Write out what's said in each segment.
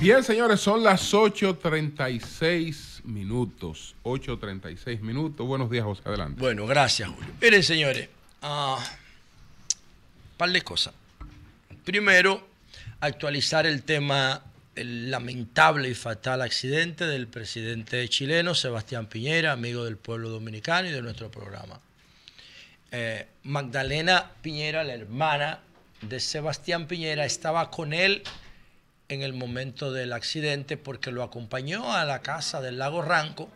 Bien, señores, son las 8.36 minutos. 8.36 minutos. Buenos días, José. Adelante. Bueno, gracias, Julio. Miren, señores, un ah, par de cosas. Primero, actualizar el tema, el lamentable y fatal accidente del presidente chileno, Sebastián Piñera, amigo del pueblo dominicano y de nuestro programa. Eh, Magdalena Piñera, la hermana de Sebastián Piñera, estaba con él en el momento del accidente porque lo acompañó a la casa del lago Ranco,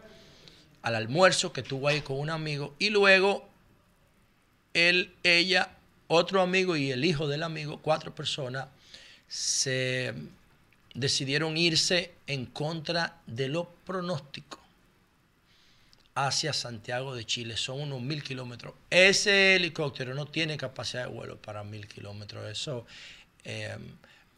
al almuerzo que tuvo ahí con un amigo, y luego él, ella, otro amigo y el hijo del amigo, cuatro personas, se decidieron irse en contra de lo pronóstico hacia Santiago de Chile. Son unos mil kilómetros. Ese helicóptero no tiene capacidad de vuelo para mil kilómetros. Eso eh,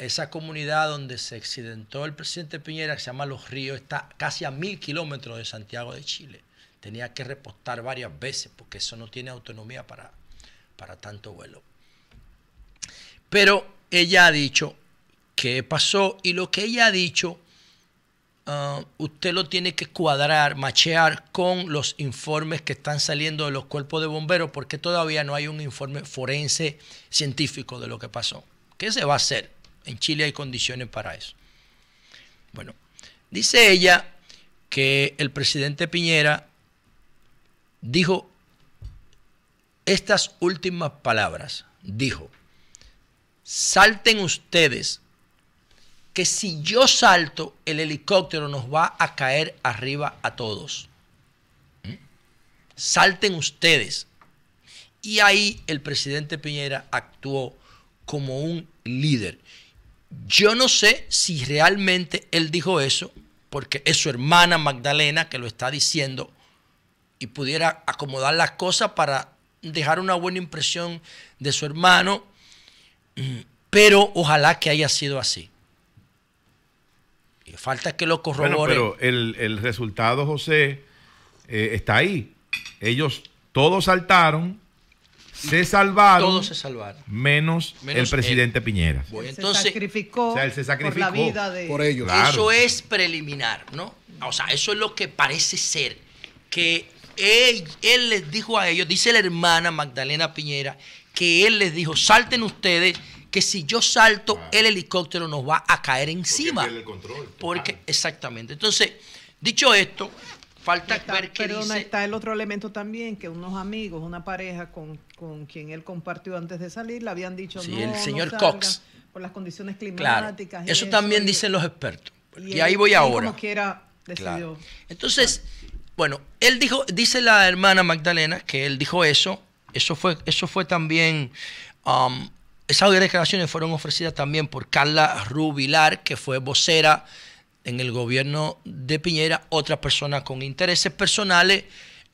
esa comunidad donde se accidentó el presidente Piñera, que se llama Los Ríos, está casi a mil kilómetros de Santiago de Chile. Tenía que repostar varias veces porque eso no tiene autonomía para, para tanto vuelo. Pero ella ha dicho qué pasó y lo que ella ha dicho, ah, usted lo tiene que cuadrar, machear con los informes que están saliendo de los cuerpos de bomberos porque todavía no hay un informe forense científico de lo que pasó. ¿Qué se va a hacer? En Chile hay condiciones para eso. Bueno, dice ella que el presidente Piñera dijo estas últimas palabras. Dijo, salten ustedes, que si yo salto, el helicóptero nos va a caer arriba a todos. ¿Mm? Salten ustedes. Y ahí el presidente Piñera actuó como un líder. Yo no sé si realmente él dijo eso, porque es su hermana Magdalena que lo está diciendo y pudiera acomodar las cosas para dejar una buena impresión de su hermano, mm, pero ojalá que haya sido así. Y falta que lo corrobore. pero el, resultado, José, eh, está ahí. Ellos todos saltaron, se salvaron. Todos se salvaron. Menos, el presidente Piñera. se sacrificó, por la vida de ellos. Eso es preliminar, ¿no? O sea, eso es lo que parece ser que él, les dijo a ellos, dice la hermana Magdalena Piñera, que él les dijo, salten ustedes, que si yo salto, ah. el helicóptero nos va a caer encima. Porque, exactamente. Entonces, dicho esto, falta ver qué dice. está el otro elemento también, que unos amigos, una pareja con con quien él compartió antes de salir le habían dicho sí, el señor Cox. por las condiciones climáticas. Claro, eso, también dicen los expertos. Y, ahí voy ahora. Como Entonces, bueno, él dijo, dice la hermana Magdalena que él dijo eso. Eso fue, eso fue también. Um, esas declaraciones fueron ofrecidas también por Carla Rubilar, que fue vocera en el gobierno de Piñera, otra persona con intereses personales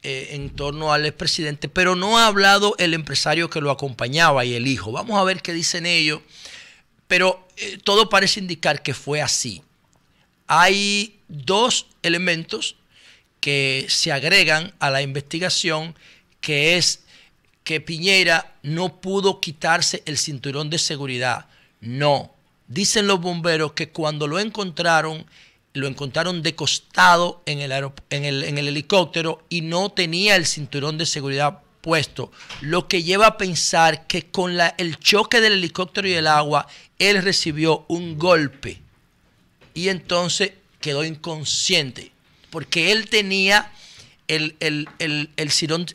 eh, en torno al expresidente, pero no ha hablado el empresario que lo acompañaba y el hijo. Vamos a ver qué dicen ellos, pero eh, todo parece indicar que fue así. Hay dos elementos que se agregan a la investigación, que es que Piñera no pudo quitarse el cinturón de seguridad. No. Dicen los bomberos que cuando lo encontraron, lo encontraron de costado en el, en el, helicóptero y no tenía el cinturón de seguridad puesto, lo que lleva a pensar que con la, el choque del helicóptero y el agua, él recibió un golpe y entonces quedó inconsciente, porque él tenía el, el, el, cinturón,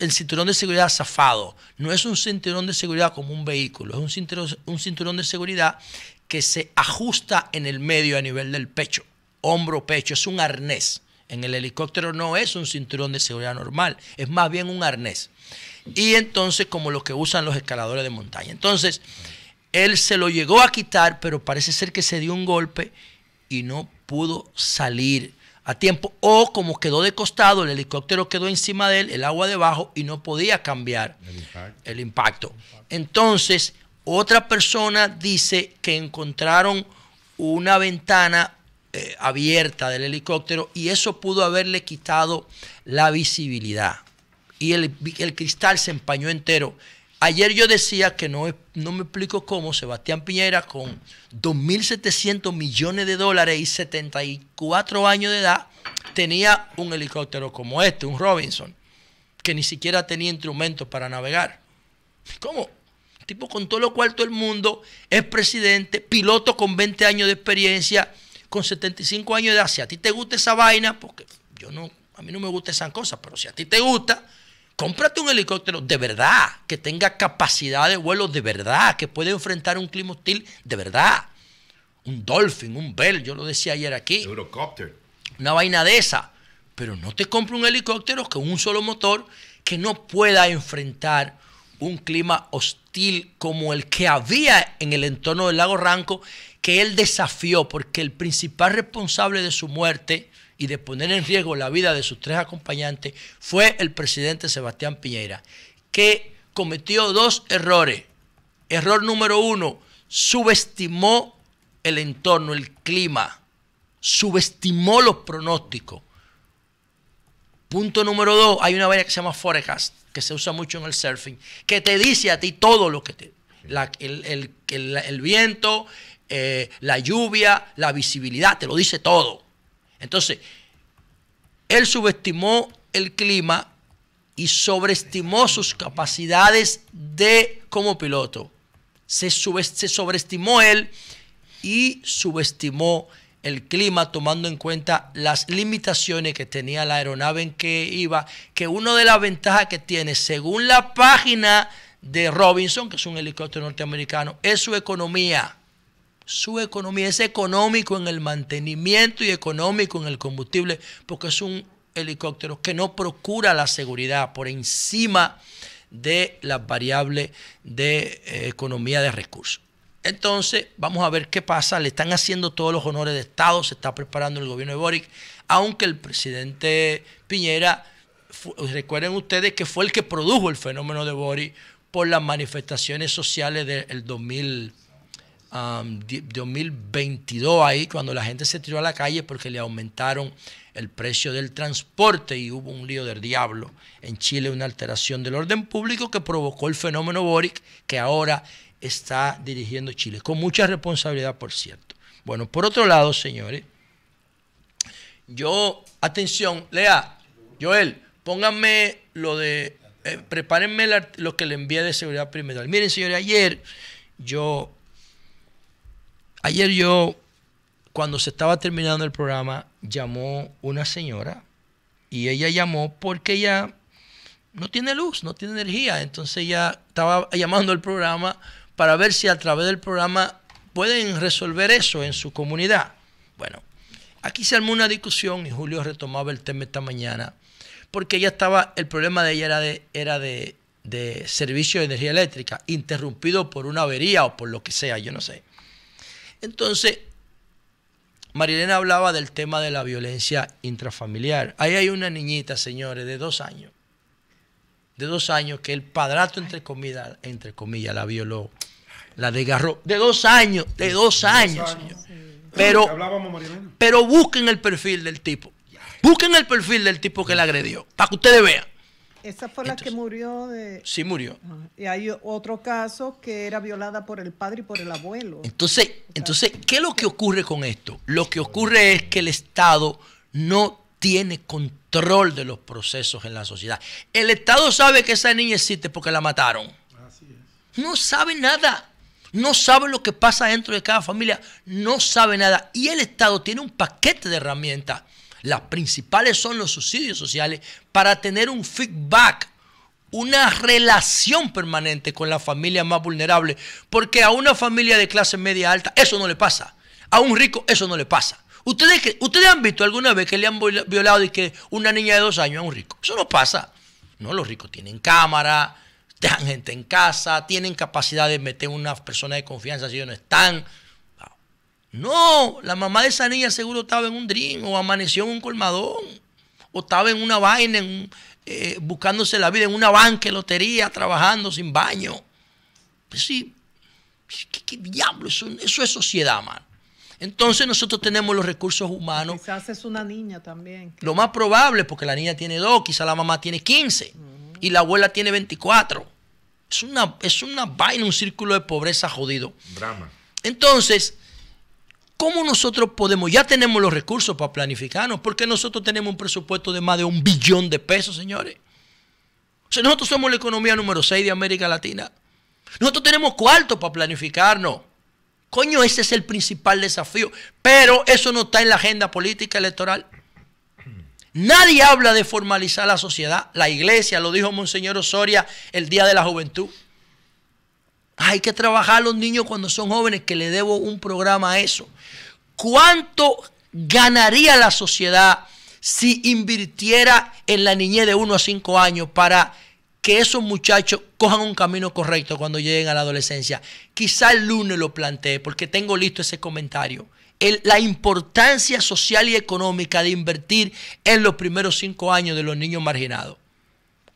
de seguridad zafado. No es un cinturón de seguridad como un vehículo, es un un cinturón de seguridad que se ajusta en el medio a nivel del pecho hombro, pecho, es un arnés. En el helicóptero no es un cinturón de seguridad normal, es más bien un arnés. Y entonces como los que usan los escaladores de montaña. Entonces, él se lo llegó a quitar, pero parece ser que se dio un golpe y no pudo salir a tiempo. O como quedó de costado, el helicóptero quedó encima de él, el agua debajo y no podía cambiar el impacto. El impacto. Entonces, otra persona dice que encontraron una ventana eh, abierta del helicóptero y eso pudo haberle quitado la visibilidad. Y el, cristal se empañó entero. Ayer yo decía que no, no me explico cómo Sebastián Piñera con 2.700 millones de dólares y 74 años de edad tenía un helicóptero como este, un Robinson, que ni siquiera tenía instrumentos para navegar. ¿Cómo? Tipo con todo lo cual todo el mundo es presidente, piloto con 20 años de experiencia, con 75 años de edad, si a ti te gusta esa vaina, porque yo no, a mí no me gusta esas cosas, pero si a ti te gusta, cómprate un helicóptero de verdad, que tenga capacidad de vuelo de verdad, que pueda enfrentar un clima hostil de verdad. Un Dolphin, un Bell, yo lo decía ayer aquí. Eurocopter. Una vaina de esa. Pero no te compre un helicóptero con un solo motor que no pueda enfrentar un clima hostil como el que había en el entorno del lago Ranco, que él desafió, porque el principal responsable de su muerte y de poner en riesgo la vida de sus tres acompañantes fue el presidente Sebastián Piñera, que cometió dos errores. Error número uno, subestimó el entorno, el clima, subestimó los pronósticos. Punto número dos, hay una vaina que se llama forecast que se usa mucho en el surfing, que te dice a ti todo lo que te... el, viento, eh, la lluvia, la visibilidad, te lo dice todo. Entonces, él subestimó el clima y sobreestimó sus capacidades de como piloto. Se, se sobreestimó él y subestimó el clima, tomando en cuenta las limitaciones que tenía la aeronave en que iba, que una de las ventajas que tiene, según la página de Robinson, que es un helicóptero norteamericano, es su economía. Su economía es económico en el mantenimiento y económico en el combustible, porque es un helicóptero que no procura la seguridad por encima de las variables de eh, economía de recursos. Entonces, vamos a ver qué pasa. Le están haciendo todos los honores de Estado, se está preparando el gobierno de Boric, aunque el presidente Piñera, recuerden ustedes que fue el que produjo el fenómeno de Boric por las manifestaciones sociales del 2000, 2022, ahí cuando la gente se tiró a la calle porque le aumentaron el precio del transporte y hubo un lío del diablo en Chile, una alteración del orden público que provocó el fenómeno Boric, que ahora está dirigiendo Chile, con mucha responsabilidad, por cierto. Bueno, por otro lado, señores, yo, atención, lea, Joel, pónganme lo de, eh, prepárenme lo que le envié de seguridad primordial. Miren, señores, ayer yo, ayer yo, cuando se estaba terminando el programa, llamó una señora y ella llamó porque ella no tiene luz, no tiene energía. Entonces ella estaba llamando al programa para ver si a través del programa pueden resolver eso en su comunidad. Bueno, aquí se armó una discusión y Julio retomaba el tema esta mañana, porque ya estaba, el problema de ella era de, de, de servicio de energía eléctrica, interrumpido por una avería o por lo que sea, yo no sé. Entonces, Marilena hablaba del tema de la violencia intrafamiliar. Ahí hay una niñita, señores, de dos años, de dos años que el padrato, entre comida entre comillas, la violó, la desgarró. De dos años, de dos años, Pero, pero busquen el perfil del tipo. Busquen el perfil del tipo que la agredió, para que ustedes vean. Esa fue la que murió de... Sí, murió. Y hay otro caso que era violada por el padre y por el abuelo. Entonces, entonces, ¿qué es lo que ocurre con esto? Lo que ocurre es que el Estado no tiene control control de los procesos en la sociedad. El Estado sabe que esa niña existe porque la mataron. No sabe nada. No sabe lo que pasa dentro de cada familia. No sabe nada. Y el Estado tiene un paquete de herramientas. Las principales son los subsidios sociales para tener un feedback, una relación permanente con la familia más vulnerable. Porque a una familia de clase media alta eso no le pasa. A un rico eso no le pasa. ¿Ustedes, ¿Ustedes han visto alguna vez que le han violado y que una niña de dos años a un rico? Eso no pasa. No, los ricos tienen cámara, tienen gente en casa, tienen capacidad de meter una persona de confianza si ellos no están. No, la mamá de esa niña seguro estaba en un drink o amaneció en un colmadón o estaba en una vaina, en eh, buscándose la vida en una banca, lotería, trabajando sin baño. Pues sí, ¿qué, diablo? Eso, eso es sociedad, mano. Entonces nosotros tenemos los recursos humanos. Quizás es una niña también. Lo más probable, porque la niña tiene dos, quizá la mamá tiene 15 y la abuela tiene 24. Es una, es una vaina, un círculo de pobreza jodido. Drama. Entonces, ¿cómo nosotros podemos? Ya tenemos los recursos para planificarnos, porque nosotros tenemos un presupuesto de más de un billón de pesos, señores. O sea, nosotros somos la economía número 6 de América Latina. Nosotros tenemos cuarto para planificarnos. Coño, ese es el principal desafío. Pero eso no está en la agenda política electoral. Nadie habla de formalizar la sociedad. La iglesia, lo dijo Monseñor Osoria el Día de la Juventud. Hay que trabajar a los niños cuando son jóvenes, que le debo un programa a eso. ¿Cuánto ganaría la sociedad si invirtiera en la niñez de 1 a 5 años para que esos muchachos cojan un camino correcto cuando lleguen a la adolescencia. Quizá el lunes lo planteé porque tengo listo ese comentario. la importancia social y económica de invertir en los primeros cinco años de los niños marginados.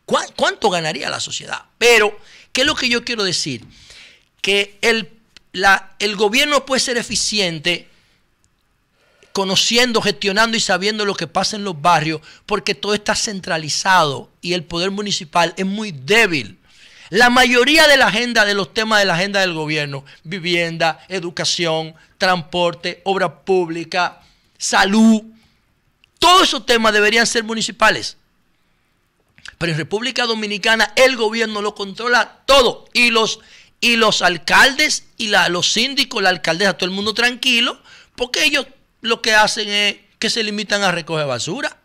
¿Cuánto ganaría la sociedad? Pero, ¿qué es lo que yo quiero decir? Que el, el gobierno puede ser eficiente conociendo, gestionando y sabiendo lo que pasa en los barrios, porque todo está centralizado y el poder municipal es muy débil. La mayoría de la agenda, de los temas de la agenda del gobierno, vivienda, educación, transporte, obra pública, salud, todos esos temas deberían ser municipales. Pero en República Dominicana el gobierno lo controla todo y los, y los alcaldes y la, los síndicos, la alcaldesa, todo el mundo tranquilo, porque ellos lo que hacen es que se limitan a recoger basura.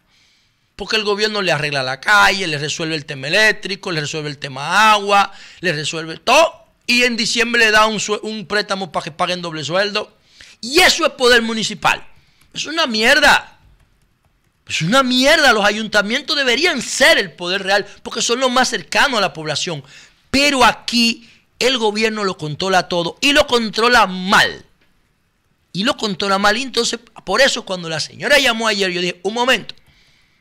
Porque el gobierno le arregla la calle, le resuelve el tema eléctrico, le resuelve el tema agua, le resuelve todo. Y en diciembre le da un, préstamo para que paguen doble sueldo. Y eso es poder municipal. Es una mierda. Es una mierda. Los ayuntamientos deberían ser el poder real porque son los más cercanos a la población. Pero aquí el gobierno lo controla todo y lo controla mal. Y lo contó la Malí. Entonces, por eso cuando la señora llamó ayer, yo dije, un momento,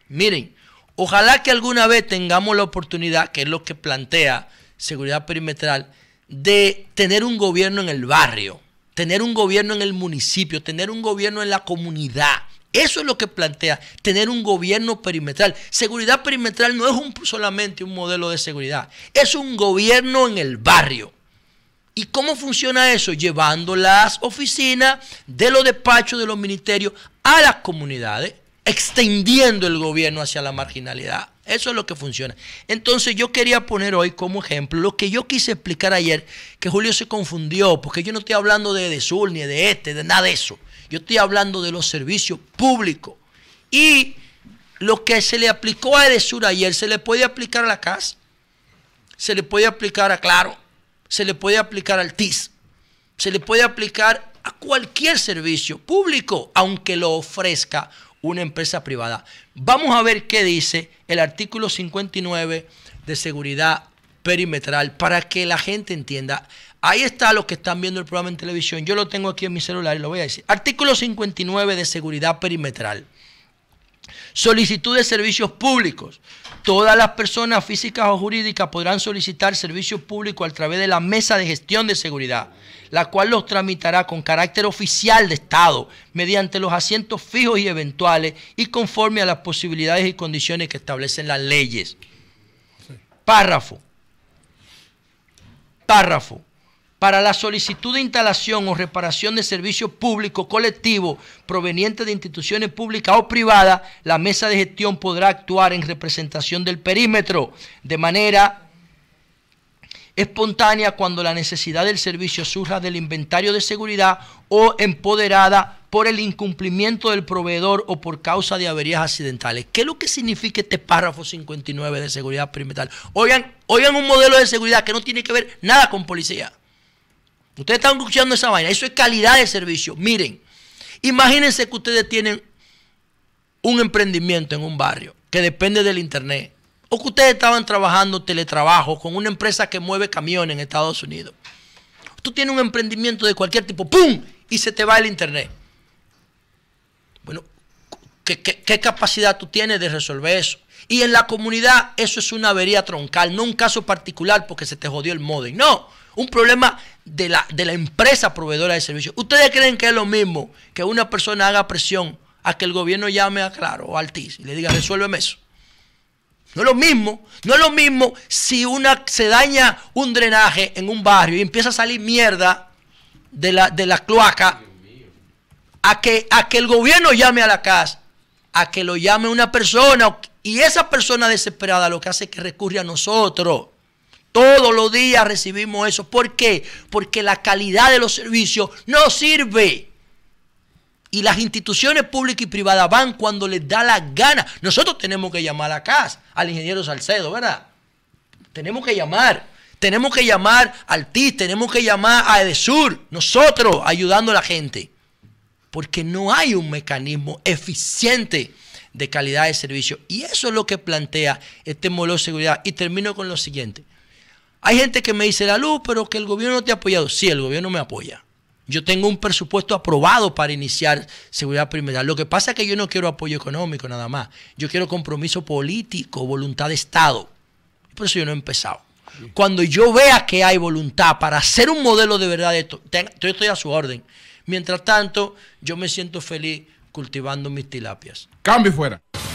miren, ojalá que alguna vez tengamos la oportunidad, que es lo que plantea Seguridad Perimetral, de tener un gobierno en el barrio, tener un gobierno en el municipio, tener un gobierno en la comunidad. Eso es lo que plantea, tener un gobierno perimetral. Seguridad perimetral no es un, solamente un modelo de seguridad, es un gobierno en el barrio. ¿Y cómo funciona eso? Llevando las oficinas de los despachos de los ministerios a las comunidades, extendiendo el gobierno hacia la marginalidad. Eso es lo que funciona. Entonces yo quería poner hoy como ejemplo lo que yo quise explicar ayer, que Julio se confundió, porque yo no estoy hablando de, Edesur ni de este, de nada de eso. Yo estoy hablando de los servicios públicos. Y lo que se le aplicó a Edesur ayer se le puede aplicar a la CAS, se le puede aplicar a Claro, se le puede aplicar al TIS, se le puede aplicar a cualquier servicio público, aunque lo ofrezca una empresa privada. Vamos a ver qué dice el artículo 59 de seguridad perimetral para que la gente entienda. Ahí está lo que están viendo el programa en televisión. Yo lo tengo aquí en mi celular y lo voy a decir. Artículo 59 de seguridad perimetral. Solicitud de servicios públicos. Todas las personas físicas o jurídicas podrán solicitar servicios públicos a través de la Mesa de Gestión de Seguridad, la cual los tramitará con carácter oficial de Estado, mediante los asientos fijos y eventuales y conforme a las posibilidades y condiciones que establecen las leyes. Párrafo. Párrafo para la solicitud de instalación o reparación de servicio público colectivo proveniente de instituciones públicas o privadas, la mesa de gestión podrá actuar en representación del perímetro de manera espontánea cuando la necesidad del servicio surja del inventario de seguridad o empoderada por el incumplimiento del proveedor o por causa de averías accidentales. ¿Qué es lo que significa este párrafo 59 de seguridad perimetral? Oigan, oigan un modelo de seguridad que no tiene que ver nada con policía. Ustedes están escuchando esa vaina. Eso es calidad de servicio. Miren, imagínense que ustedes tienen un emprendimiento en un barrio que depende del Internet. O que ustedes estaban trabajando teletrabajo con una empresa que mueve camiones en Estados Unidos. Tú tienes un emprendimiento de cualquier tipo, ¡pum! Y se te va el Internet. ¿Qué, capacidad tú tienes de resolver eso? Y en la comunidad eso es una avería troncal, no un caso particular porque se te jodió el modem. No, un problema de la, de la empresa proveedora de servicios. ¿Ustedes creen que es lo mismo que una persona haga presión a que el gobierno llame a Claro o al y le diga, resuélveme eso? No es lo mismo, no es lo mismo si una, se daña un drenaje en un barrio y empieza a salir mierda de la, de la cloaca a que, a que el gobierno llame a la casa a que lo llame una persona y esa persona desesperada lo que hace es que recurre a nosotros. Todos los días recibimos eso. ¿Por qué? Porque la calidad de los servicios no sirve. Y las instituciones públicas y privadas van cuando les da la gana. Nosotros tenemos que llamar a CAS al ingeniero Salcedo, ¿verdad? Tenemos que llamar. Tenemos que llamar al TIS, tenemos que llamar a EDESUR, nosotros ayudando a la gente porque no hay un mecanismo eficiente de calidad de servicio. Y eso es lo que plantea este modelo de seguridad. Y termino con lo siguiente. Hay gente que me dice, la luz, pero que el gobierno te ha apoyado. Sí, el gobierno me apoya. Yo tengo un presupuesto aprobado para iniciar seguridad primaria. Lo que pasa es que yo no quiero apoyo económico nada más. Yo quiero compromiso político, voluntad de Estado. Por eso yo no he empezado. Cuando yo vea que hay voluntad para hacer un modelo de verdad de esto, yo estoy a su orden. Mientras tanto, yo me siento feliz cultivando mis tilapias. Cambio fuera.